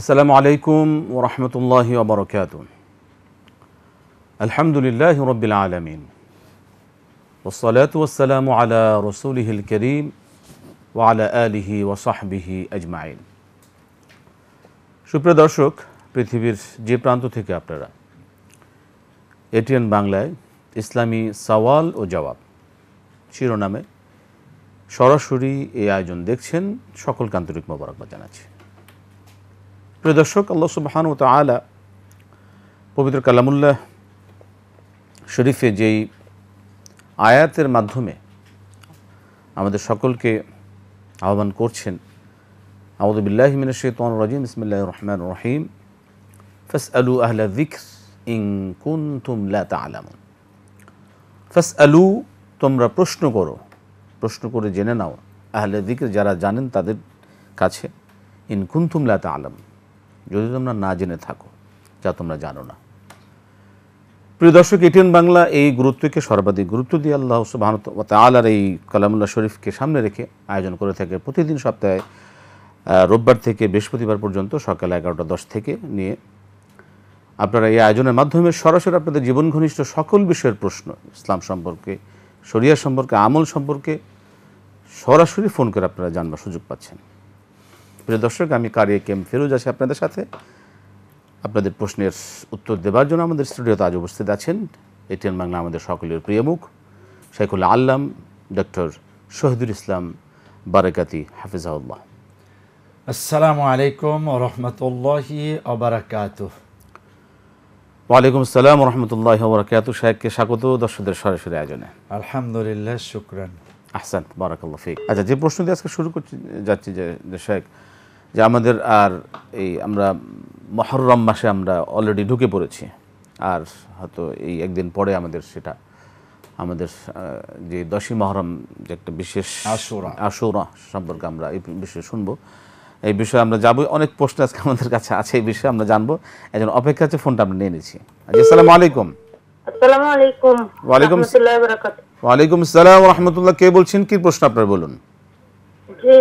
আসসালামু আলাইকুম ও রহমতুল্লাহ আবরকাত আলহামদুলিল্লাহ রবিল আলমিন ওসলাতাম আলা রসুলহিল করিম ও আলা আলিহি ওসাহবিহি আজমাইন সুপ্রিয় দর্শক পৃথিবীর যে প্রান্ত থেকে আপনারা এটিএন বাংলায় ইসলামী সওয়াল ও জবাব শিরোনামে সরাসরি এই আয়োজন দেখছেন সকলকে আন্তরিক মোবারকবাদ জানাচ্ছি প্রিয় দর্শক আল্লাহ ও তালা পবিত্র কালামুল্লাহ শরীফে যেই আয়াতের মাধ্যমে আমাদের সকলকে আহ্বান করছেন আউদুবিল্লাহমিন শেতন রাজিম ইসমিল্লাহ রহমান রহিম ফস আলু আহলা জিক্স ইং কুন তুমলা আলাম ফস আলু তোমরা প্রশ্ন করো প্রশ্ন করে জেনে নাও আহলে দিকে যারা জানেন তাদের কাছে ইন কুন্তুমলা আলম যদি তোমরা না জেনে থাকো যা তোমরা জানো না প্রিয় দর্শক এটিএন বাংলা এই গুরুত্বকে সর্বাধিক গুরুত্ব দিয়ে আল্লাহ আলার এই কালামুল্লাহ শরীফকে সামনে রেখে আয়োজন করে থাকে প্রতিদিন সপ্তাহে রোববার থেকে বৃহস্পতিবার পর্যন্ত সকাল এগারোটা দশ থেকে নিয়ে আপনারা এই আয়োজনের মাধ্যমে সরাসরি আপনাদের জীবন ঘনিষ্ঠ সকল বিষয়ের প্রশ্ন ইসলাম সম্পর্কে শরিয়া সম্পর্কে আমল সম্পর্কে সরাসরি ফোন করে আপনারা জানবার সুযোগ পাচ্ছেন প্রিয় দর্শক আমি কারিয়ে কেম ফেরুজ আছি আপনাদের সাথে আপনাদের প্রশ্নের উত্তর দেবার জন্য আমাদের স্টুডিওতে আজ উপস্থিত আছেন এটিএন বাংলা আমাদের সকলের প্রিয় মুখ শাইখুল্লাহ আল্লাম ডক্টর শহীদুল ইসলাম বারাকাতি হাফিজাউল্লাহ আসসালামু আলাইকুম রহমতুল্লাহি অবরাকাত ওয়ালাইকুম আসসালাম রহমতুল্লাহ বরাকাত শেখকে স্বাগত দর্শকদের সরাসরি আয়োজনে আলহামদুলিল্লাহ শুক্রান আহসান বারাকাল্লা ফিক আচ্ছা যে প্রশ্ন দিয়ে আজকে শুরু করছি যাচ্ছি যে শেখ যে আমাদের আর এই আমরা মহরম মাসে আমরা অলরেডি ঢুকে পড়েছি আর হয়তো এই একদিন পরে আমাদের সেটা আমাদের যে দশী মহরম যে একটা বিশেষ আশুরা সম্পর্কে আমরা এই বিষয়ে শুনবো এই বিষয়ে আমরা যাবো অনেক প্রশ্ন আজকে আমাদের কাছে আছে এই বিষয়ে আমরা জানবো একজন অপেক্ষা আছে ফোনটা আমরা নিয়ে নিচ্ছি আসসালামু আলাইকুম আসসালামু আলাইকুম ওয়ালাইকুম ওয়া আলাইকুম আসসালাম ওয়া কে বলছেন কি প্রশ্ন আপনার বলুন জি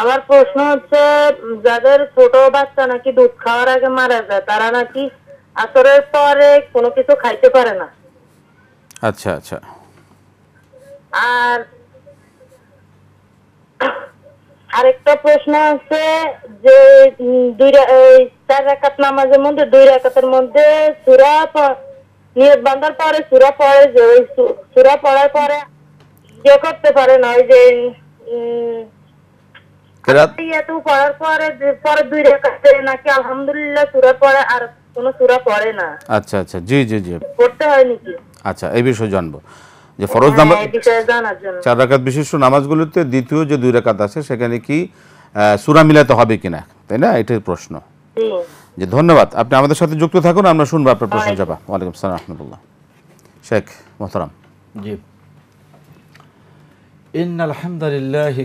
আমার প্রশ্ন হচ্ছে যাদের ছোট বাচ্চা নাকি দুধ খাওয়ার আগে মারা যায় তারা নাকি আসরের পরে কোনো কিছু খাইতে পারে না আচ্ছা আচ্ছা আর আরেকটা প্রশ্ন আছে যে দুই চার রাকাত নামাজের মধ্যে দুই রাকাতের মধ্যে সুরা নিয়ত বান্ধার পরে সুরা পড়ে যে সুরা পড়ার পরে ইয়ে করতে পারে নয় যে আচ্ছা, আচ্ছা, আচ্ছা, এই বিষয়ে জানবো হ্যাঁ, চার রাকাত বিশিষ্ট নামাজগুলোতে দ্বিতীয় যে দুই রাকাত আছে সেখানে কি সূরা মিলাতে হবে কিনা তাই না এটাই প্রশ্ন যে ধন্যবাদ আপনি আমাদের সাথে যুক্ত থাকুন আমরা শুনবো আপনার প্রশ্ন যাবা ওয়ালাইকুম সালাম রহমতুল্লাহ শেখ মোহতরাম জি ইন্নাল হামদুলিল্লাহি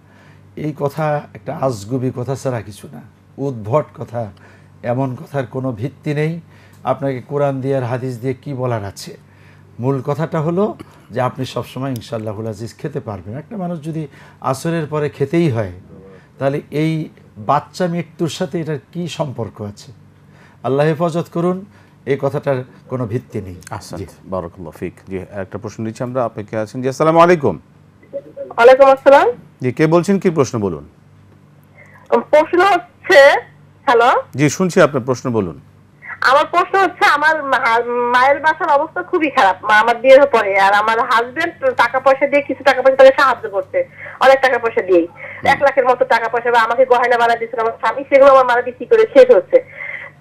এই কথা একটা আজগুবি কথা ছাড়া কিছু না উদ্ভট কথা এমন কথার কোনো ভিত্তি নেই আপনাকে কোরআন দিয়ে আর হাদিস দিয়ে কি বলার আছে মূল কথাটা হলো যে আপনি সবসময় ইনশাল্লাহুল আজিজ খেতে পারবেন একটা মানুষ যদি আসরের পরে খেতেই হয় তাহলে এই বাচ্চা মৃত্যুর সাথে এটার কি সম্পর্ক আছে আল্লাহ হেফাজত করুন এই কথাটার কোনো ভিত্তি নেই বারকুল্লাহ ফিক জি একটা প্রশ্ন নিচ্ছি আমরা আপনাকে আছেন জি আসসালামু আলাইকুম ওয়ালাইকুম আসসালাম জি কে বলছেন কি প্রশ্ন বলুন প্রশ্ন হচ্ছে হ্যালো জি শুনছি আপনার প্রশ্ন বলুন আমার প্রশ্ন হচ্ছে আমার মায়ের বাসার অবস্থা খুবই খারাপ আমার বিয়ের পরে আর আমার হাজবেন্ড টাকা পয়সা দিয়ে কিছু টাকা পয়সা তাকে সাহায্য করছে অনেক টাকা পয়সা দিয়েই এক লাখের মতো টাকা পয়সা বা আমাকে গহনা বানা দিচ্ছে আমার স্বামী সেগুলো আমার মারা বিক্রি করে শেষ হচ্ছে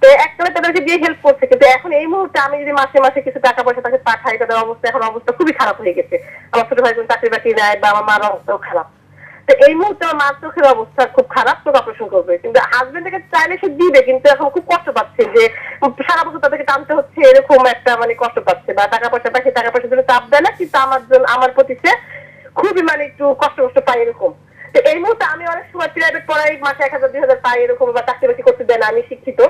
তো একটা তাদেরকে দিয়ে হেল্প করছে কিন্তু এখন এই মুহূর্তে আমি যদি মাসে মাসে কিছু টাকা পয়সা তাকে পাঠাই তাদের অবস্থা এখন অবস্থা খুবই খারাপ হয়ে গেছে আমার ছোট ভাই বোন চাকরি বাকরি নেয় বা আমার মার অবস্থাও খারাপ এই মুহূর্তে আমার মার চোখের অবস্থা খুব খারাপ চোখ অপারেশন করবে কিন্তু হাজবেন্ডের কাছে চাইলে সে দিবে কিন্তু এখন খুব কষ্ট পাচ্ছে যে সারা বছর তাদেরকে টানতে হচ্ছে এরকম একটা মানে কষ্ট পাচ্ছে বা টাকা পয়সা পাচ্ছে টাকা পয়সা জন্য চাপ দেয় না কিন্তু আমার জন্য আমার প্রতি সে খুবই মানে একটু কষ্ট কষ্ট পায় এরকম তো এই মুহূর্তে আমি অনেক সময় প্রাইভেট পড়াই মাসে এক হাজার দুই হাজার পাই এরকম বা চাকরি বাকরি করতে দেয় না আমি শিক্ষিত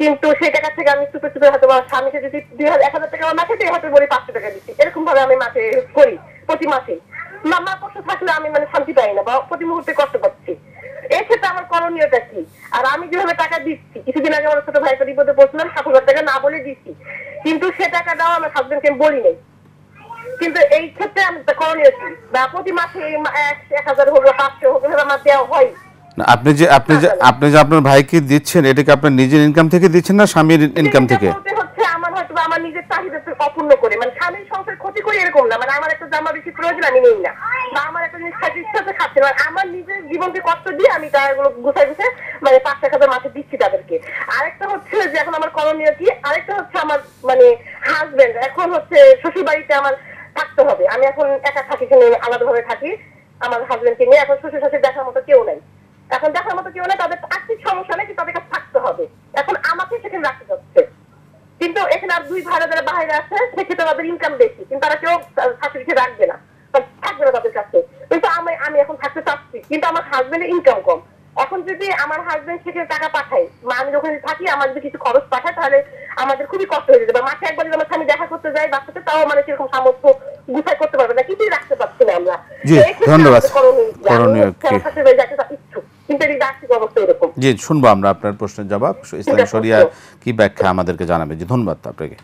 কিন্তু সেই টাকা থেকে আমি চুপে চুপে হয়তো আমার স্বামীকে যদি দুই হাজার এক হাজার টাকা আমার মাসে দিয়ে হয়তো বলি পাঁচশো টাকা দিচ্ছি এরকম ভাবে আমি মাসে করি প্রতি মাসে মা কষ্ট থাকলে আমি মানে শান্তি পাই না বা প্রতি মুহূর্তে কষ্ট পাচ্ছি এক্ষেত্রে আমার করণীয়টা কি আর আমি যেভাবে টাকা দিচ্ছি কিছুদিন আগে আমার ছোট ভাইকে বিপদে পড়ছিলাম সাত হাজার টাকা না বলে দিচ্ছি কিন্তু সে টাকা দাও আমার হাজবেন্ডকে আমি বলি নাই কিন্তু এই ক্ষেত্রে আমি করণীয় কি বা প্রতি মাসে এক হাজার হোক বা পাঁচশো হোক এভাবে আমার দেওয়া হয় আপনি যে আপনি যে আপনি যে আপনার ভাইকে দিচ্ছেন এটাকে আপনার নিজের ইনকাম থেকে দিচ্ছেন না স্বামীর ইনকাম থেকে হয়তো আমার নিজের চাহিদা অপূর্ণ করে মানে স্বামীর সংসার ক্ষতি করে এরকম না মানে আমার একটা জামা বেশি প্রয়োজন আমি নেই না বা আমার একটা জিনিস খাচ্ছি ইচ্ছা তো খাচ্ছে মানে আমার নিজের জীবনকে কষ্ট দিয়ে আমি তাগুলো গুছাই গুছাই মানে পাঁচ টাকা মাসে দিচ্ছি তাদেরকে আরেকটা হচ্ছে যে এখন আমার করণীয় কি আরেকটা হচ্ছে আমার মানে হাজবেন্ড এখন হচ্ছে শ্বশুর বাড়িতে আমার থাকতে হবে আমি এখন একা থাকি আলাদা ভাবে থাকি আমার হাজবেন্ডকে নিয়ে এখন শ্বশুর শাশুড়ি দেখার মতো কেউ নাই এখন দেখার মতো কেউ নাই তাদের আর্থিক সমস্যা নেই তাদের কাছে থাকতে হবে এখন আমাকে সেখানে রাখতে হচ্ছে কিন্তু এখানে আর দুই ভাড়া যারা বাইরে আছে সেক্ষেত্রে তাদের ইনকাম বেশি কিন্তু তারা কেউ সার্টিফিকেট রাখবে না থাকবে না তাদের কাছে কিন্তু আমি আমি এখন থাকতে চাচ্ছি কিন্তু আমার হাজবেন্ডের ইনকাম কম এখন যদি আমার হাজবেন্ড সেখানে টাকা পাঠায় মা আমি যখন থাকি আমার যদি কিছু খরচ পাঠায় তাহলে আমাদের খুবই কষ্ট হয়ে যাবে মাঠে একবার যদি আমার স্বামী দেখা করতে যাই বাচ্চাকে তাও মানে সেরকম সামর্থ্য গুছাই করতে পারবে না কিছুই রাখতে পারছি না আমরা ধন্যবাদ করণীয় জি শুনবো আমরা আপনার প্রশ্নের জবাব ইসলাম শরিয়া কি ব্যাখ্যা আমাদেরকে জানাবে জি ধন্যবাদ আপনাকে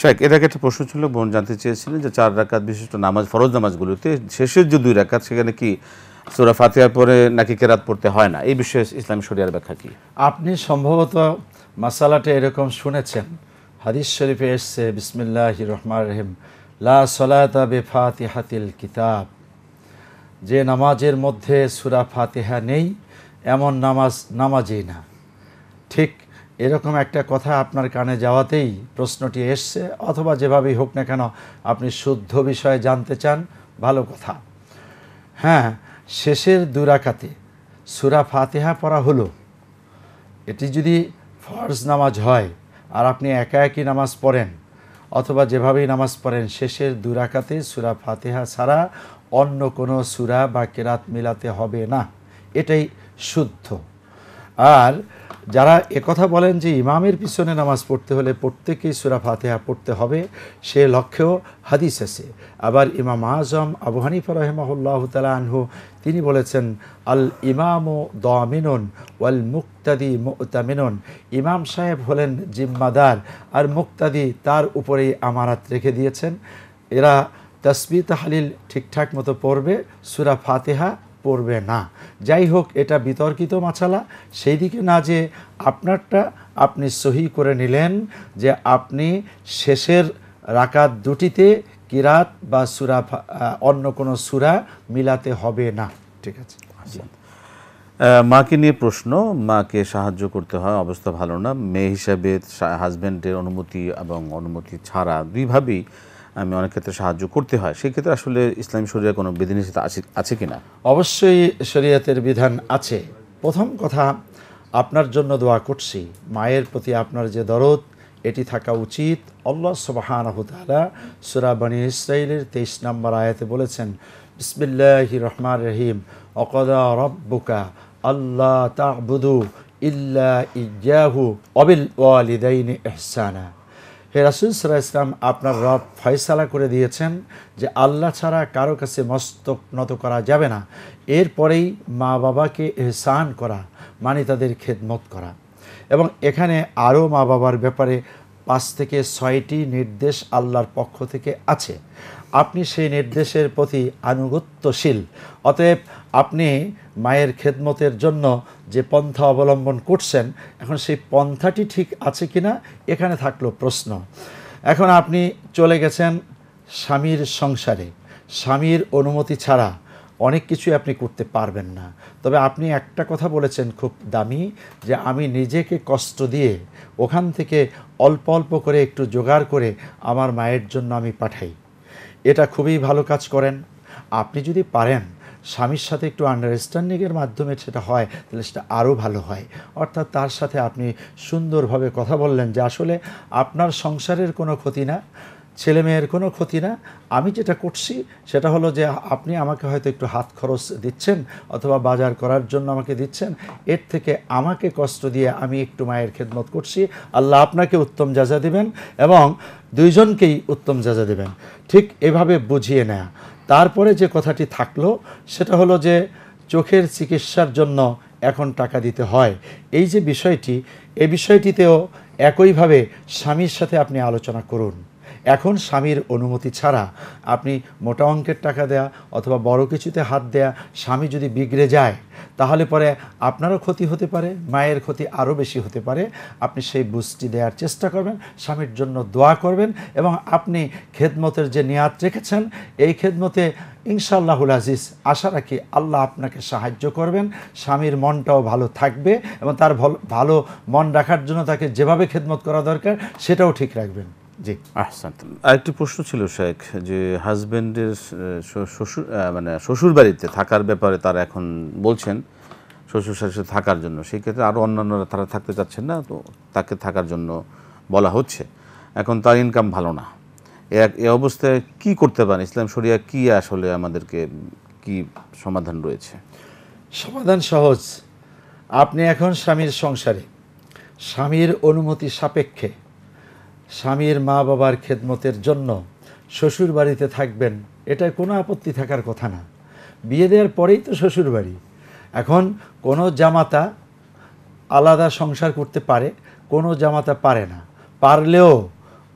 শেখ এর আগে একটা প্রশ্ন ছিল বোন জানতে চেয়েছিলেন যে চার রাকাত বিশিষ্ট নামাজ ফরজ নামাজগুলোতে শেষের যে দুই রাকাত সেখানে কি সুরা ফাতিহার পরে নাকি কেরাত পড়তে হয় না এই বিষয়ে ইসলাম শরিয়ার ব্যাখ্যা কি আপনি সম্ভবত মাসালাটা এরকম শুনেছেন হাদিস শরীফে এসছে বিসমিল্লাহ রহমান রহিম লা বে বেফাতিহাতিল কিতাব যে নামাজের মধ্যে সুরা ফাতিহা নেই এমন নামাজ নামাজই না ঠিক এরকম একটা কথা আপনার কানে যাওয়াতেই প্রশ্নটি এসছে অথবা যেভাবেই হোক না কেন আপনি শুদ্ধ বিষয়ে জানতে চান ভালো কথা হ্যাঁ শেষের দুরাকাতে সুরা ফাতেহা পড়া হলো এটি যদি ফরজ নামাজ হয় আর আপনি একা একই নামাজ পড়েন অথবা যেভাবেই নামাজ পড়েন শেষের দুরাকাতে সুরা ফাতেহা ছাড়া অন্য কোনো সুরা বা কেরাত মিলাতে হবে না এটাই শুদ্ধ আর যারা একথা বলেন যে ইমামের পিছনে নামাজ পড়তে হলে প্রত্যেকেই সুরা ফাতেহা পড়তে হবে সে লক্ষ্যেও হাদিস আছে আবার ইমাম আজম আবু হানিফা রহেমাহুল্লাহ তালা আনহু তিনি বলেছেন আল ইমাম ও দমিনন ওয়াল মুক্তাদি মুতামিনন ইমাম সাহেব হলেন জিম্মাদার আর মুক্তাদি তার উপরেই আমারাত রেখে দিয়েছেন এরা তসবি তাহালিল ঠিকঠাক মতো পড়বে সুরা ফাতেহা পড়বে না যাই হোক এটা বিতর্কিত মাছালা সেই দিকে না যে আপনারটা আপনি সহি করে নিলেন যে আপনি শেষের রাকাত দুটিতে কিরাত বা সুরা অন্য কোনো সুরা মিলাতে হবে না ঠিক আছে আচ্ছা। মাকে নিয়ে প্রশ্ন মাকে সাহায্য করতে হয় অবস্থা ভালো না মেয়ে হিসাবে হাজব্যান্ডের অনুমতি এবং অনুমতি ছাড়া দুইভাবেই আমি অনেক ক্ষেত্রে সাহায্য করতে হয় সেক্ষেত্রে আসলে ইসলামী শরিয়া কোনো বিধিনিষেধ আছে আছে কি না অবশ্যই শরিয়াতের বিধান আছে প্রথম কথা আপনার জন্য দোয়া করছি মায়ের প্রতি আপনার যে দরদ এটি থাকা উচিত আল্লাহ সুবাহানহতালা সুরাবানি ইসরাইলের তেইশ নম্বর আয়াতে বলেছেন বিসমিল্লাহি রহমান রহিম অকদা রব্বুকা আল্লাহ তাবুদু ইল্লা ইয়াহু অবিল ওয়ালিদাইনি এহসানা হে রাসুল সাল্লাহ ইসলাম আপনার রব ফয়সালা করে দিয়েছেন যে আল্লাহ ছাড়া কারো কাছে মস্তক নত করা যাবে না এরপরেই মা বাবাকে এহসান করা মানে তাদের খেদমত করা এবং এখানে আরও মা বাবার ব্যাপারে পাঁচ থেকে ছয়টি নির্দেশ আল্লাহর পক্ষ থেকে আছে আপনি সেই নির্দেশের প্রতি আনুগত্যশীল অতএব আপনি মায়ের খেদমতের জন্য যে পন্থা অবলম্বন করছেন এখন সেই পন্থাটি ঠিক আছে কি না এখানে থাকলো প্রশ্ন এখন আপনি চলে গেছেন স্বামীর সংসারে স্বামীর অনুমতি ছাড়া অনেক কিছুই আপনি করতে পারবেন না তবে আপনি একটা কথা বলেছেন খুব দামি যে আমি নিজেকে কষ্ট দিয়ে ওখান থেকে অল্প অল্প করে একটু জোগাড় করে আমার মায়ের জন্য আমি পাঠাই এটা খুবই ভালো কাজ করেন আপনি যদি পারেন স্বামীর সাথে একটু আন্ডারস্ট্যান্ডিংয়ের মাধ্যমে সেটা হয় তাহলে সেটা আরও ভালো হয় অর্থাৎ তার সাথে আপনি সুন্দরভাবে কথা বললেন যে আসলে আপনার সংসারের কোনো ক্ষতি না ছেলে মেয়ের কোনো ক্ষতি না আমি যেটা করছি সেটা হলো যে আপনি আমাকে হয়তো একটু হাত খরচ দিচ্ছেন অথবা বাজার করার জন্য আমাকে দিচ্ছেন এর থেকে আমাকে কষ্ট দিয়ে আমি একটু মায়ের খেদমত করছি আল্লাহ আপনাকে উত্তম যাজা দিবেন এবং দুইজনকেই উত্তম যাজা দিবেন ঠিক এভাবে বুঝিয়ে নেয়া তারপরে যে কথাটি থাকলো সেটা হলো যে চোখের চিকিৎসার জন্য এখন টাকা দিতে হয় এই যে বিষয়টি এ বিষয়টিতেও একইভাবে স্বামীর সাথে আপনি আলোচনা করুন এখন স্বামীর অনুমতি ছাড়া আপনি মোটা অঙ্কের টাকা দেয়া অথবা বড় কিছুতে হাত দেয়া স্বামী যদি বিগড়ে যায় তাহলে পরে আপনারও ক্ষতি হতে পারে মায়ের ক্ষতি আরও বেশি হতে পারে আপনি সেই বুঝটি দেওয়ার চেষ্টা করবেন স্বামীর জন্য দোয়া করবেন এবং আপনি খেদমতের যে নেয়াদ রেখেছেন এই খেদমতে ইনশাল্লাহুল আজিজ আশা রাখি আল্লাহ আপনাকে সাহায্য করবেন স্বামীর মনটাও ভালো থাকবে এবং তার ভালো মন রাখার জন্য তাকে যেভাবে খেদমত করা দরকার সেটাও ঠিক রাখবেন জি আরেকটি প্রশ্ন ছিল শেখ যে হাজব্যান্ডের শ্বশুর মানে শ্বশুর বাড়িতে থাকার ব্যাপারে তারা এখন বলছেন শ্বশুর শাশুড়ি থাকার জন্য সেই ক্ষেত্রে আরও অন্যান্যরা তারা থাকতে চাচ্ছেন না তো তাকে থাকার জন্য বলা হচ্ছে এখন তার ইনকাম ভালো না এ অবস্থায় কি করতে পারেন ইসলাম শরিয়া কি আসলে আমাদেরকে কি সমাধান রয়েছে সমাধান সহজ আপনি এখন স্বামীর সংসারে স্বামীর অনুমতি সাপেক্ষে স্বামীর মা বাবার খেদমতের জন্য শ্বশুর বাড়িতে থাকবেন এটা কোনো আপত্তি থাকার কথা না বিয়ে দেওয়ার পরেই তো শ্বশুর বাড়ি এখন কোনো জামাতা আলাদা সংসার করতে পারে কোনো জামাতা পারে না পারলেও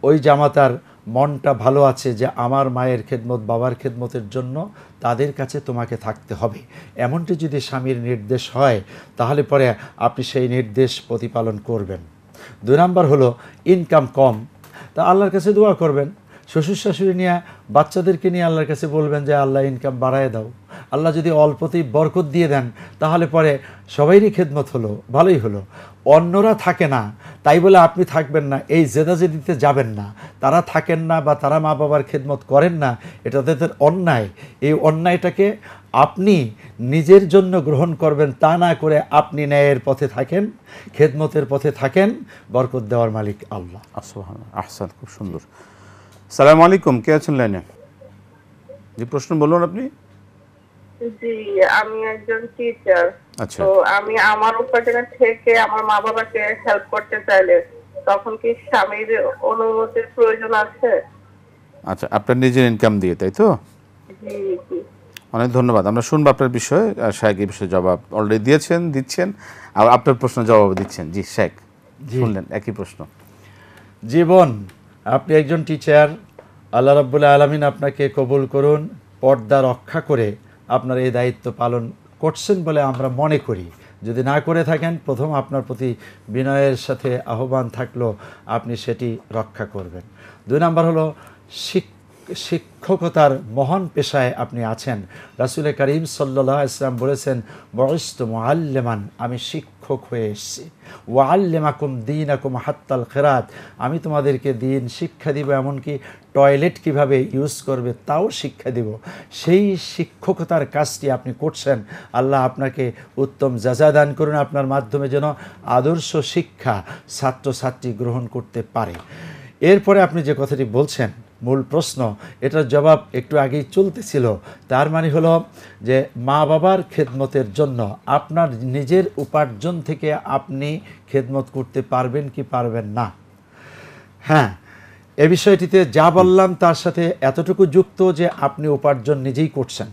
ওই জামাতার মনটা ভালো আছে যে আমার মায়ের খেদমত বাবার খেদমতের জন্য তাদের কাছে তোমাকে থাকতে হবে এমনটি যদি স্বামীর নির্দেশ হয় তাহলে পরে আপনি সেই নির্দেশ প্রতিপালন করবেন দুই নাম্বার হলো ইনকাম কম তা আল্লাহর কাছে দোয়া করবেন শ্বশুর শাশুড়ি নিয়ে বাচ্চাদেরকে নিয়ে আল্লাহর কাছে বলবেন যে আল্লাহ ইনকাম বাড়ায় দাও আল্লাহ যদি অল্পতেই বরকত দিয়ে দেন তাহলে পরে সবাইরই খেদমত হলো ভালোই হলো অন্যরা থাকে না তাই বলে আপনি থাকবেন না এই জেদাজেদিতে যাবেন না তারা থাকেন না বা তারা মা বাবার খেদমত করেন না এটা তাদের অন্যায় এই অন্যায়টাকে আপনি নিজের জন্য গ্রহণ করবেন তা না করে আপনি ন্যায়ের পথে থাকেন খেদমতের পথে থাকেন বরকত দেওয়ার মালিক আল্লাহ আসসালাম আহসান খুব সুন্দর সালাম আলাইকুম কে আছেন লাইনে যে প্রশ্ন বলুন আপনি জি আমি একজন টিচার আচ্ছা। তো আমি আমার উপার্জনের থেকে আমার মা বাবাকে হেল্প করতে চাইলে তখন কি স্বামীর অনুমতির প্রয়োজন আছে আচ্ছা আপনার নিজের ইনকাম দিয়ে তাই তো অনেক ধন্যবাদ আমরা শুনবো আপনার বিষয়ে শাহেক এই বিষয়ে জবাব অলরেডি দিয়েছেন দিচ্ছেন আর আপনার প্রশ্নের জবাব দিচ্ছেন জি শেখ শুনলেন একই প্রশ্ন জীবন আপনি একজন টিচার আল্লাহ রাবুল্লাহ আলমিন আপনাকে কবুল করুন পর্দা রক্ষা করে আপনার এই দায়িত্ব পালন করছেন বলে আমরা মনে করি যদি না করে থাকেন প্রথম আপনার প্রতি বিনয়ের সাথে আহ্বান থাকলো আপনি সেটি রক্ষা করবেন দুই নাম্বার হলো শিক্ষা শিক্ষকতার মহান পেশায় আপনি আছেন রাসুল করিম সাল্লা ইসলাম বলেছেন বয়স্ত মোয়াল্লেমান আমি শিক্ষক হয়ে এসেছি ওয়াল্লেমাকুম দিন আকুম হাত্তাল খেরাত আমি তোমাদেরকে দিন শিক্ষা দিব এমনকি টয়লেট কিভাবে ইউজ করবে তাও শিক্ষা দিব সেই শিক্ষকতার কাজটি আপনি করছেন আল্লাহ আপনাকে উত্তম যাজা দান করুন আপনার মাধ্যমে যেন আদর্শ শিক্ষা ছাত্রছাত্রী গ্রহণ করতে পারে এরপরে আপনি যে কথাটি বলছেন মূল প্রশ্ন এটার জবাব একটু আগেই চলতেছিল তার মানে হলো যে মা বাবার খেদমতের জন্য আপনার নিজের উপার্জন থেকে আপনি খেদমত করতে পারবেন কি পারবেন না হ্যাঁ এ বিষয়টিতে যা বললাম তার সাথে এতটুকু যুক্ত যে আপনি উপার্জন নিজেই করছেন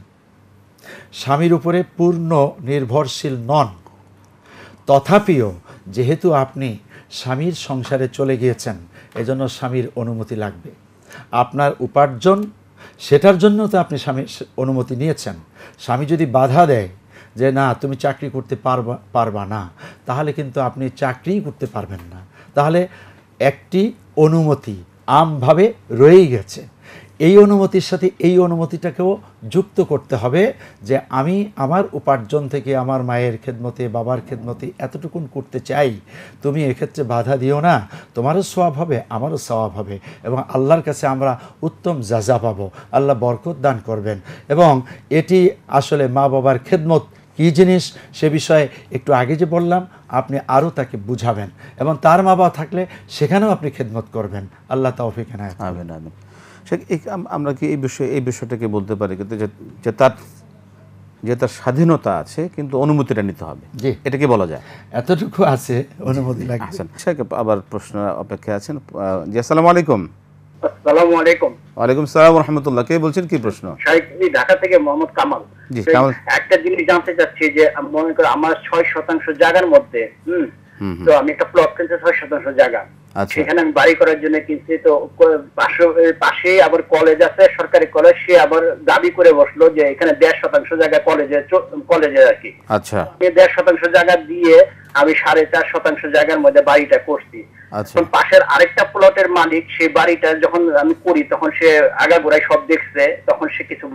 স্বামীর উপরে পূর্ণ নির্ভরশীল নন তথাপিও যেহেতু আপনি স্বামীর সংসারে চলে গিয়েছেন এজন্য স্বামীর অনুমতি লাগবে আপনার উপার্জন সেটার জন্য তো আপনি স্বামী অনুমতি নিয়েছেন স্বামী যদি বাধা দেয় যে না তুমি চাকরি করতে পারবা পারবা না তাহলে কিন্তু আপনি চাকরিই করতে পারবেন না তাহলে একটি অনুমতি আমভাবে রয়েই গেছে এই অনুমতির সাথে এই অনুমতিটাকেও যুক্ত করতে হবে যে আমি আমার উপার্জন থেকে আমার মায়ের খেদমতে বাবার খেদমতে এতটুকুন করতে চাই তুমি এক্ষেত্রে বাধা দিও না তোমারও স্বভাব হবে আমারও স্বভাব হবে এবং আল্লাহর কাছে আমরা উত্তম যাজা পাবো আল্লাহ বরকত দান করবেন এবং এটি আসলে মা বাবার খেদমত কী জিনিস সে বিষয়ে একটু আগে যে বললাম আপনি আরও তাকে বুঝাবেন এবং তার মা বাবা থাকলে সেখানেও আপনি খেদমত করবেন আল্লাহ তৌফিক এনায়ত আবেন আমরা কি এই বিষয়ে এই বিষয়টাকে বলতে পারি কিন্তু যে তার যে তার স্বাধীনতা আছে কিন্তু অনুমতিটা নিতে হবে এটাকে বলা যায় এতটুকু আছে অনুমতি আবার প্রশ্ন আছেন জি আসসালামু আলাইকুম জিনিস জানতে চাচ্ছি যে মনে আমার ছয় শতাংশ জায়গার মধ্যে তো আমি একটা প্লট কিনতে ছয় শতাংশ জায়গা আচ্ছা। সেখানে আমি বাড়ি করার জন্য কিনছি তো পাশে আবার কলেজ আছে সরকারি কলেজ সে আবার দাবি করে বসলো যে এখানে দেড় শতাংশ জায়গা কলেজে কলেজে আর কি আচ্ছা দেড় শতাংশ জায়গা দিয়ে আমি সাড়ে চার শতাংশ জায়গার মধ্যে বাড়িটা করছি আচ্ছা। পাশের আরেকটা প্লটের মালিক সে বাড়িটা যখন আমি করি তখন সে আগাগোড়ায় সব দেখছে তখন সে কিছু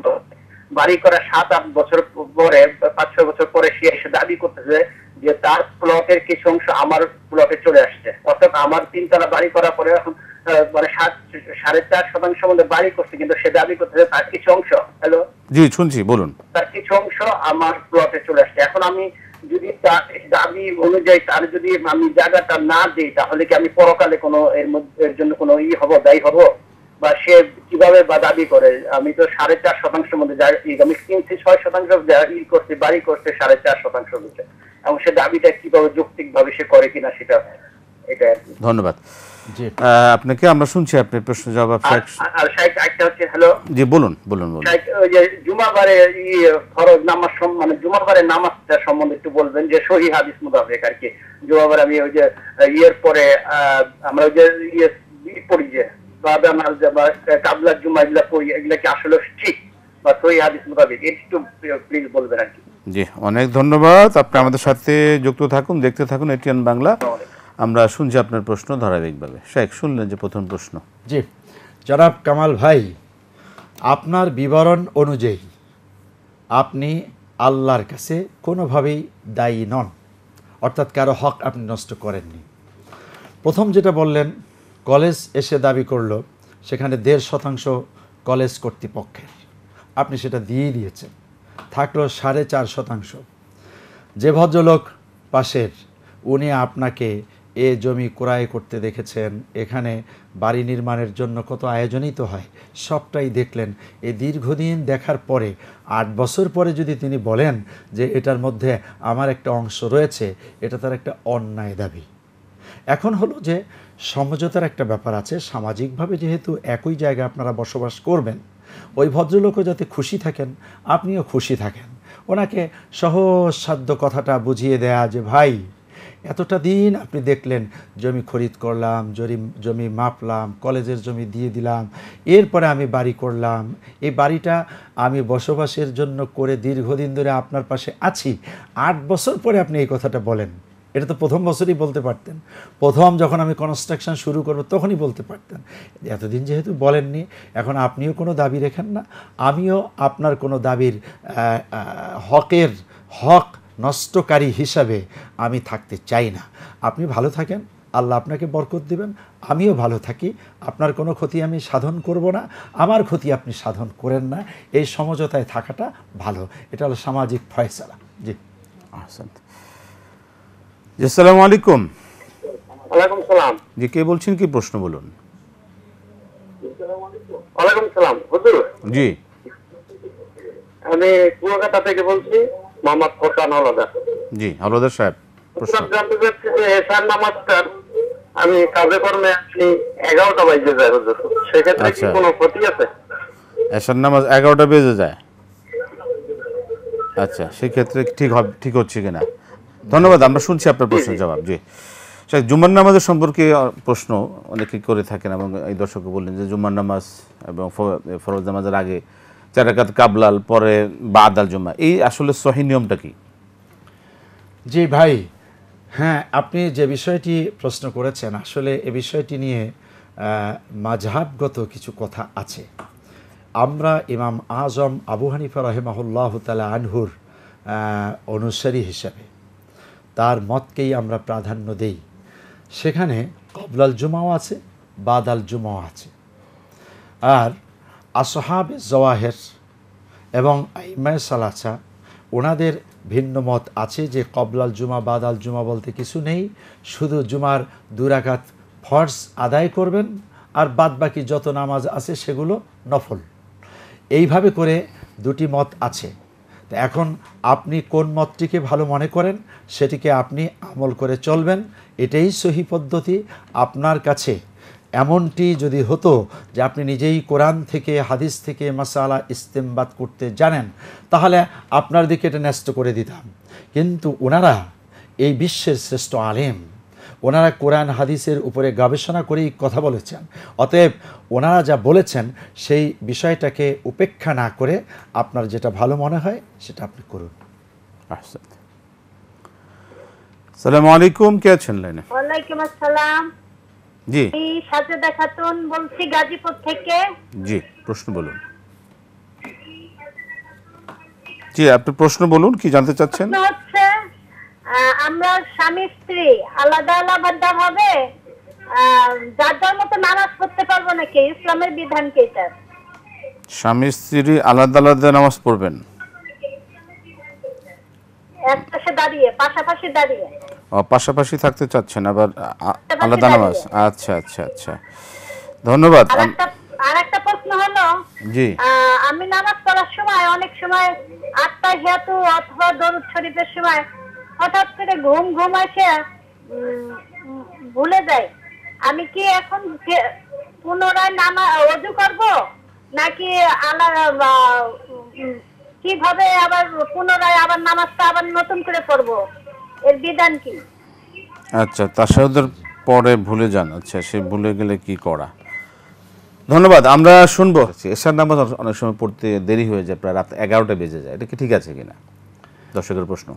বাড়ি করা সাত আট বছর পরে পাঁচ ছয় বছর পরে সে এসে দাবি করতেছে যে তার প্লটের কিছু অংশ আমার প্লটে চলে আসছে অর্থাৎ আমার তিনতলা বাড়ি করার পরে এখন মানে সাত সাড়ে চার শতাংশ মধ্যে বাড়ি করছে কিন্তু সে দাবি করতেছে তার কিছু অংশ হ্যালো জি শুনছি বলুন তার কিছু অংশ আমার প্লটে চলে আসছে এখন আমি যদি তার দাবি অনুযায়ী তার যদি আমি জায়গাটা না দিই তাহলে কি আমি পরকালে কোনো এর মধ্যে এর জন্য কোনো ই হব দায়ী হবো বা সে কিভাবে বা দাবি করে আমি তো সাড়ে চার শতাংশের মধ্যে যা আমি কিনছি ছয় শতাংশ যা ই করছে বাড়ি করছে সাড়ে চার শতাংশ রয়েছে এবং সে দাবিটা কিভাবে যৌক্তিক ভাবে সে করে কিনা সেটা এটা ধন্যবাদ আপনাকে আমরা শুনছি প্রশ্ন জবাব আর একটা হচ্ছে হ্যালো জি বলুন বলুন বলুন ওই যে জুমাবারে ফরজ নামাজ মানে জুমাবারে নামাজটা সম্বন্ধে একটু বলবেন যে সহি হাদিস মোতাবেক আর কি জুমাবারে আমি ওই যে ইয়ের পরে আমরা ওই যে ইয়ে পড়ি যে বাদা মালজা বা কাবলা জুমা পড়ি কি আসলে ঠিক বা হাদিস মোতাবেক একটু প্লিজ বলবেন আর কি জি অনেক ধন্যবাদ আপনি আমাদের সাথে যুক্ত থাকুন দেখতে থাকুন এটিএন বাংলা আমরা শুনছি আপনার প্রশ্ন ধারাবাহিকভাবে শেখ শুনলেন যে প্রথম প্রশ্ন জি জনাব কামাল ভাই আপনার বিবরণ অনুযায়ী আপনি আল্লাহর কাছে কোনোভাবেই দায়ী নন অর্থাৎ কারো হক আপনি নষ্ট করেননি প্রথম যেটা বললেন কলেজ এসে দাবি করল সেখানে দেড় শতাংশ কলেজ কর্তৃপক্ষের আপনি সেটা দিয়ে দিয়েছেন থাকলো সাড়ে চার শতাংশ যে ভদ্রলোক পাশের উনি আপনাকে এ জমি ক্রয় করতে দেখেছেন এখানে বাড়ি নির্মাণের জন্য কত আয়োজনই তো হয় সবটাই দেখলেন এ দীর্ঘদিন দেখার পরে আট বছর পরে যদি তিনি বলেন যে এটার মধ্যে আমার একটা অংশ রয়েছে এটা তার একটা অন্যায় দাবি এখন হলো যে সমঝোতার একটা ব্যাপার আছে সামাজিকভাবে যেহেতু একই জায়গায় আপনারা বসবাস করবেন ওই ভদ্রলোকও যাতে খুশি থাকেন আপনিও খুশি থাকেন ওনাকে সহজসাধ্য কথাটা বুঝিয়ে দেয়া যে ভাই এতটা দিন আপনি দেখলেন জমি খরিদ করলাম জমি জমি মাপলাম কলেজের জমি দিয়ে দিলাম এরপরে আমি বাড়ি করলাম এই বাড়িটা আমি বসবাসের জন্য করে দীর্ঘদিন ধরে আপনার পাশে আছি আট বছর পরে আপনি এই কথাটা বলেন এটা তো প্রথম বছরই বলতে পারতেন প্রথম যখন আমি কনস্ট্রাকশন শুরু করব তখনই বলতে পারতেন এতদিন যেহেতু বলেননি এখন আপনিও কোনো দাবি রেখেন না আমিও আপনার কোনো দাবির হকের হক নষ্টকারী হিসাবে আমি থাকতে চাই না আপনি ভালো থাকেন আল্লাহ আপনাকে বরকত দিবেন আমিও ভালো থাকি আপনার কোনো ক্ষতি আমি সাধন করব না আমার ক্ষতি আপনি সাধন করেন না এই সমঝোতায় থাকাটা ভালো এটা হলো সামাজিক ফয়সালা জি আহসান আসসালামু আলাইকুম ওয়ালাইকুম সালাম জি কে বলছেন কি প্রশ্ন বলুন ওয়ালাইকুম সালাম হুজুর জি আমি কুয়াকাটা থেকে বলছি মোহাম্মদ হলদার জি হলদার সাহেব প্রশ্ন জানতে চাচ্ছি যে এশার নামাজটার আমি কাজে কর্মে আসি এগারোটা বাজে যায় হুজুর সেক্ষেত্রে কি আচ্ছা। কোনো ক্ষতি আছে এশার নামাজ এগারোটা বেজে যায় আচ্ছা সেক্ষেত্রে ঠিক হবে ঠিক হচ্ছে কিনা ধন্যবাদ আমরা শুনছি আপনার প্রশ্নের জবাব জি স্যার জুম্মার নামাজের সম্পর্কে প্রশ্ন অনেকে করে থাকেন এবং এই দর্শককে বললেন যে জুম্মার নামাজ এবং ফরজ নামাজের আগে চারাকাত কাবলাল পরে বা জুম্মা এই আসলে সহি নিয়মটা কি জি ভাই হ্যাঁ আপনি যে বিষয়টি প্রশ্ন করেছেন আসলে এ বিষয়টি নিয়ে মাঝহাবগত কিছু কথা আছে আমরা ইমাম আজম আবু হানিফা রহেমাহুল্লাহ তালা আনহুর অনুসারী হিসাবে তার মতকেই আমরা প্রাধান্য দেই সেখানে কবলাল জুমাও আছে বাদাল জুমাও আছে আর আসহাব জওয়াহের এবং ইমায় সালাচা ওনাদের ভিন্ন মত আছে যে কবলাল জুমা বাদাল জুমা বলতে কিছু নেই শুধু জুমার দুরাঘাত ফর্স আদায় করবেন আর বাদ বাকি যত নামাজ আছে সেগুলো নফল এইভাবে করে দুটি মত আছে এখন আপনি কোন মতটিকে ভালো মনে করেন সেটিকে আপনি আমল করে চলবেন এটাই সহি পদ্ধতি আপনার কাছে এমনটি যদি হতো যে আপনি নিজেই কোরআন থেকে হাদিস থেকে মশালা ইস্তেমবাদ করতে জানেন তাহলে আপনার দিকে এটা ন্যস্ত করে দিতাম কিন্তু ওনারা এই বিশ্বের শ্রেষ্ঠ আলেম ওনারা কোরআন হাদিসের উপরে গবেষণা করেই কথা বলেছেন অতএব ওনারা যা বলেছেন সেই বিষয়টাকে উপেক্ষা না করে আপনার যেটা ভালো মনে হয় সেটা আপনি করুন আলাইকুম কে আছেন লাইনে ওয়ালাইকুম আসসালাম জি আমি বলছি গাজীপুর থেকে জি প্রশ্ন বলুন জি আপনি প্রশ্ন বলুন কি জানতে চাচ্ছেন আমরা স্বামী স্ত্রী আলাদা আলাদা হবে যার যার মতো নামাজ পড়তে পারবো নাকি ইসলামের বিধান কি এটা স্বামী স্ত্রী আলাদা আলাদা নামাজ পড়বেন একপাশে দাঁড়িয়ে পাশাপাশি দাঁড়িয়ে ও পাশাপাশি থাকতে চাচ্ছেন আবার আলাদা নামাজ আচ্ছা আচ্ছা আচ্ছা ধন্যবাদ আর একটা প্রশ্ন হলো জি আমি নামাজ পড়ার সময় অনেক সময় আত্মা হেতু অথবা দরুদ শরীফের সময় হঠাৎ করে ঘুম ঘুম আসে ভুলে যায় আমি কি এখন পুনরায় নামা অজু করব নাকি কিভাবে আবার পুনরায় আবার নামাজটা আবার নতুন করে পড়ব এর বিধান কি আচ্ছা তাসাউদের পরে ভুলে যান আচ্ছা সে ভুলে গেলে কি করা ধন্যবাদ আমরা শুনবো এসার নামাজ অনেক সময় পড়তে দেরি হয়ে যায় প্রায় রাত এগারোটা বেজে যায় এটা কি ঠিক আছে কিনা দর্শকের প্রশ্ন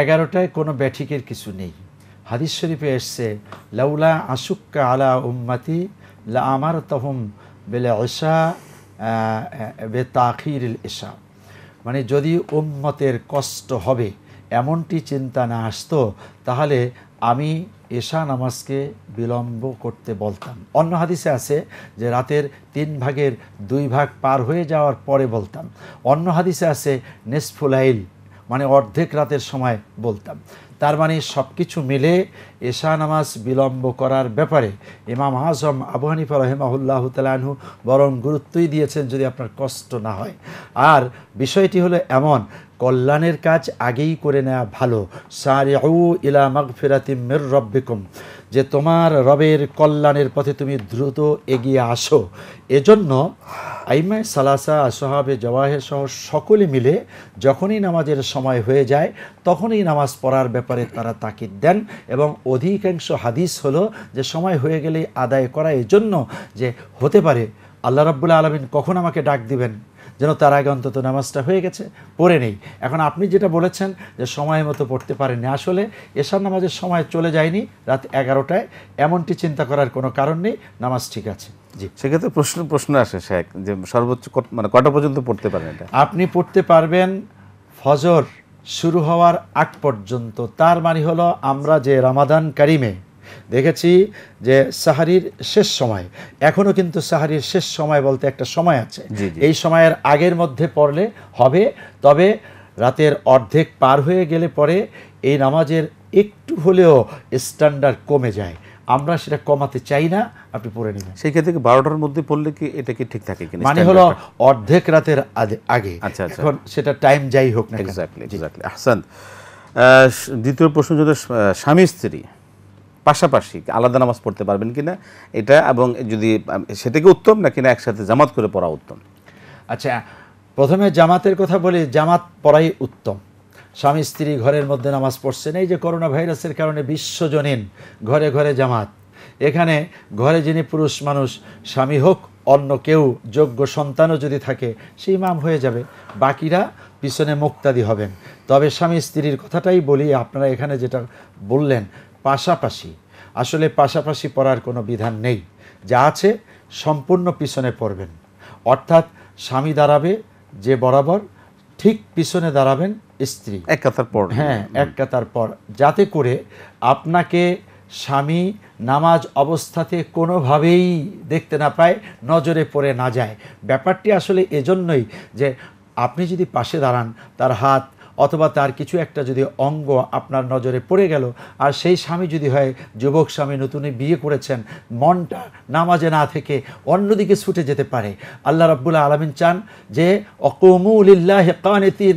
এগারোটায় কোনো ব্যাঠিকের কিছু নেই হাদিস শরীফে এসছে লাউলা আসুক্কা আলা উম্মাতি লা আমার তহম বেলে ঐশা বে তাখির এশা মানে যদি উম্মতের কষ্ট হবে এমনটি চিন্তা না আসতো তাহলে আমি এশা নামাজকে বিলম্ব করতে বলতাম অন্য হাদিসে আছে যে রাতের তিন ভাগের দুই ভাগ পার হয়ে যাওয়ার পরে বলতাম অন্য হাদিসে আছে নেসফুলাইল মানে অর্ধেক রাতের সময় বলতাম তার মানে সব কিছু মিলে এশা নামাজ বিলম্ব করার ব্যাপারে ইমাম আজম আবু হানিফা রহেমাহুল্লাহ তালাহু বরং গুরুত্বই দিয়েছেন যদি আপনার কষ্ট না হয় আর বিষয়টি হলো এমন কল্যাণের কাজ আগেই করে নেওয়া ভালো সারিউ ইলা মাগফিরাতিম মির রব্বিকুম যে তোমার রবের কল্যাণের পথে তুমি দ্রুত এগিয়ে আসো এজন্য আইমে সালাসা সোহাবে জওয়াহের সহ সকলে মিলে যখনই নামাজের সময় হয়ে যায় তখনই নামাজ পড়ার ব্যাপারে তারা তাকিদ দেন এবং অধিকাংশ হাদিস হলো যে সময় হয়ে গেলে আদায় করা এজন্য যে হতে পারে আল্লাহ রাবুল্লাহ আলমিন কখন আমাকে ডাক দিবেন যেন তার আগে অন্তত নামাজটা হয়ে গেছে পড়ে নেই এখন আপনি যেটা বলেছেন যে সময় মতো পড়তে পারেননি আসলে এশার নামাজের সময় চলে যায়নি রাত এগারোটায় এমনটি চিন্তা করার কোনো কারণ নেই নামাজ ঠিক আছে জি সেক্ষেত্রে প্রশ্ন প্রশ্ন আসে শেখ যে সর্বোচ্চ মানে কটা পর্যন্ত পড়তে পারেন এটা আপনি পড়তে পারবেন ফজর শুরু হওয়ার আগ পর্যন্ত তার মানে হলো আমরা যে রামাদান কারিমে দেখেছি যে সাহারির শেষ সময় এখনো কিন্তু সাহারির শেষ সময় বলতে একটা সময় আছে এই সময়ের আগের মধ্যে পড়লে হবে তবে রাতের অর্ধেক পার হয়ে গেলে পরে এই নামাজের একটু হলেও স্ট্যান্ডার্ড কমে যায় আমরা সেটা কমাতে চাই না আপনি পড়ে নেবেন সেই ক্ষেত্রে বারোটার মধ্যে পড়লে কি এটা কি ঠিক থাকে কিনা মানে হলো অর্ধেক রাতের আগে আচ্ছা, আচ্ছা এখন সেটা টাইম যাই হোক না এক্স্যাক্টলি এক্স্যাক্টলি আহসান দ্বিতীয় প্রশ্ন যদি স্বামী স্ত্রী পাশাপাশি আলাদা নামাজ পড়তে পারবেন কিনা এটা এবং যদি সেটাকে উত্তম না কিনা একসাথে জামাত করে পড়া উত্তম আচ্ছা প্রথমে জামাতের কথা বলি জামাত পড়াই উত্তম স্বামী স্ত্রী ঘরের মধ্যে নামাজ পড়ছেন এই যে করোনা ভাইরাসের কারণে বিশ্বজনীন ঘরে ঘরে জামাত এখানে ঘরে যিনি পুরুষ মানুষ স্বামী হোক অন্য কেউ যোগ্য সন্তানও যদি থাকে সেই মাম হয়ে যাবে বাকিরা পিছনে মুক্তাদি হবেন তবে স্বামী স্ত্রীর কথাটাই বলি আপনারা এখানে যেটা বললেন পাশাপাশি আসলে পাশাপাশি পড়ার কোনো বিধান নেই যা আছে সম্পূর্ণ পিছনে পড়বেন অর্থাৎ স্বামী দাঁড়াবে যে বরাবর ঠিক পিছনে দাঁড়াবেন স্ত্রী এক কাতার পর হ্যাঁ এক কাতার পর যাতে করে আপনাকে স্বামী নামাজ অবস্থাতে কোনোভাবেই দেখতে না পায় নজরে পড়ে না যায় ব্যাপারটি আসলে এজন্যই যে আপনি যদি পাশে দাঁড়ান তার হাত অথবা তার কিছু একটা যদি অঙ্গ আপনার নজরে পড়ে গেল আর সেই স্বামী যদি হয় যুবক স্বামী নতুনে বিয়ে করেছেন মনটা নামাজে না থেকে অন্যদিকে ছুটে যেতে পারে আল্লাহ রব্বুল্লাহ আলমিন চান যে অকমুলিল্লাহ কানেতিন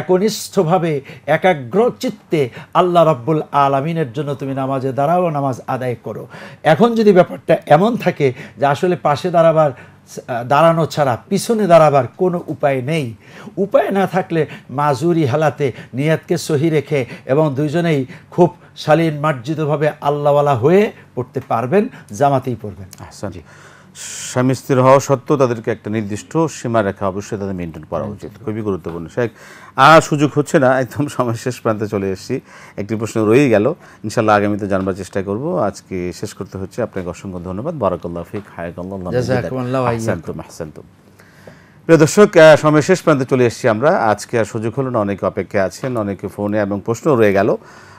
একনিষ্ঠভাবে একাগ্র চিত্তে আল্লাহ রব্বুল আলমিনের জন্য তুমি নামাজে দাঁড়াও নামাজ আদায় করো এখন যদি ব্যাপারটা এমন থাকে যে আসলে পাশে দাঁড়াবার দাঁড়ানো ছাড়া পিছনে দাঁড়াবার কোনো উপায় নেই উপায় না থাকলে মাজুরি হালাতে নিয়াতকে সহি রেখে এবং দুজনেই খুব শালীন মার্জিতভাবে আল্লাহওয়ালা হয়ে পড়তে পারবেন জামাতেই পড়বেন আহসান স্বামী স্ত্রীর হওয়া সত্ত্বেও তাদেরকে একটা নির্দিষ্ট সীমারেখা অবশ্যই তাদের মেনটেন করা উচিত খুবই গুরুত্বপূর্ণ শেখ আর সুযোগ হচ্ছে না একদম সময় শেষ প্রান্তে চলে এসেছি একটি প্রশ্ন রয়েই গেল ইনশাল্লাহ আগামীতে জানবার চেষ্টা করব আজকে শেষ করতে হচ্ছে আপনাকে অসংখ্য ধন্যবাদ বারাকাল্লাহ ফিক প্রিয় দর্শক সময় শেষ প্রান্তে চলে এসেছি আমরা আজকে আর সুযোগ হলো না অনেকে অপেক্ষায় আছেন অনেকে ফোনে এবং প্রশ্ন রয়ে গেল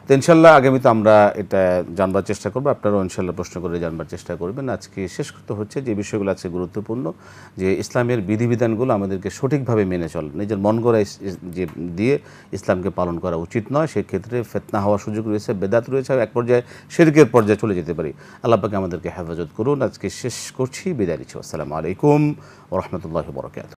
তো ইনশাল্লাহ আগামীতে আমরা এটা জানবার চেষ্টা করবো আপনারাও ইনশাল্লাহ প্রশ্ন করে জানবার চেষ্টা করবেন আজকে শেষ করতে হচ্ছে যে বিষয়গুলো আছে গুরুত্বপূর্ণ যে ইসলামের বিধিবিধানগুলো আমাদেরকে সঠিকভাবে মেনে চল নিজের মন গড়া যে দিয়ে ইসলামকে পালন করা উচিত নয় সেক্ষেত্রে ফেতনা হওয়ার সুযোগ রয়েছে বেদাত রয়েছে এক পর্যায়ে শেরকের পর্যায়ে চলে যেতে পারি আল্লাহকে আমাদেরকে হেফাজত করুন আজকে শেষ করছি বিদায় নিচ্ছি আসসালামু আলাইকুম রহমতুল্লাহ বরকাত